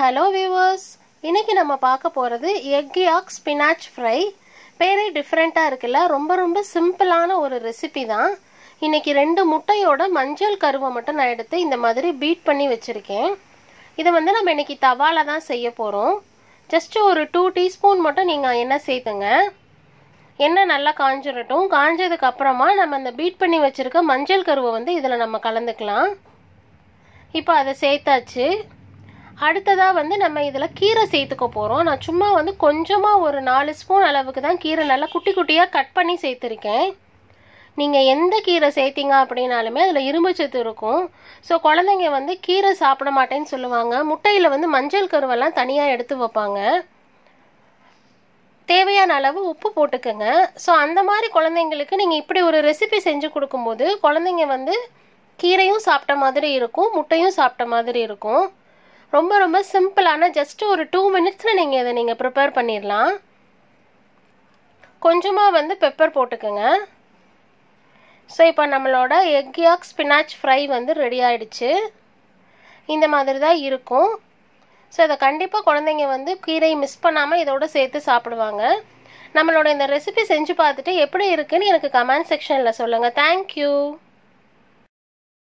hello viewers இன்றைக்கி நம்ம பார்க்க போகிறது எக் யாக் ஸ்பினாச் ஃப்ரை பேரே டிஃப்ரெண்ட்டாக இருக்குல்ல ரொம்ப ரொம்ப சிம்பிளான ஒரு ரெசிபி தான் இன்றைக்கி ரெண்டு முட்டையோட மஞ்சள் கருவை மட்டும் நான் எடுத்து இந்த மாதிரி பீட் பண்ணி வச்சுருக்கேன் இதை வந்து நம்ம இன்றைக்கி தவால தான் செய்ய போகிறோம் ஜஸ்ட்டு ஒரு டூ டீஸ்பூன் மட்டும் நீங்கள் என்ன சேர்த்துங்க எண்ணெய் நல்லா காஞ்சிடட்டும் காஞ்சதுக்கப்புறமா நம்ம அந்த பீட் பண்ணி வச்சுருக்க மஞ்சள் கருவை வந்து இதில் நம்ம கலந்துக்கலாம் இப்போ அதை சேர்த்தாச்சு அடுத்ததாக வந்து நம்ம இதில் கீரை சேர்த்துக்க போகிறோம் நான் சும்மா வந்து கொஞ்சமாக ஒரு நாலு ஸ்பூன் அளவுக்கு தான் கீரை நல்லா குட்டி குட்டியாக கட் பண்ணி சேர்த்துருக்கேன் நீங்கள் எந்த கீரை சேர்த்திங்க அப்படின்னாலுமே அதில் இரும்பு சத்து இருக்கும் ஸோ குழந்தைங்க வந்து கீரை சாப்பிட மாட்டேன்னு சொல்லுவாங்க முட்டையில் வந்து மஞ்சள் கருவெல்லாம் தனியாக எடுத்து வைப்பாங்க தேவையான அளவு உப்பு போட்டுக்கோங்க ஸோ அந்த மாதிரி குழந்தைங்களுக்கு நீங்கள் இப்படி ஒரு ரெசிபி செஞ்சு கொடுக்கும்போது குழந்தைங்க வந்து கீரையும் சாப்பிட்ட மாதிரி இருக்கும் முட்டையும் சாப்பிட்ட மாதிரி இருக்கும் ரொம்ப ரொம்ப சிம்பிளான ஜஸ்ட் ஒரு டூ மினிட்ஸில் நீங்கள் இதை நீங்கள் ப்ரிப்பேர் பண்ணிடலாம் கொஞ்சமாக வந்து பெப்பர் போட்டுக்கோங்க ஸோ இப்போ நம்மளோட எக் யாக் ஸ்பினாச் ஃப்ரை வந்து ரெடி ஆகிடுச்சு இந்த மாதிரி தான் இருக்கும் ஸோ இதை கண்டிப்பாக குழந்தைங்க வந்து கீரை மிஸ் பண்ணாமல் இதோட சேர்த்து சாப்பிடுவாங்க நம்மளோட இந்த ரெசிபி செஞ்சு பார்த்துட்டு எப்படி இருக்குன்னு எனக்கு கமெண்ட் செக்ஷனில் சொல்லுங்கள் தேங்க்யூ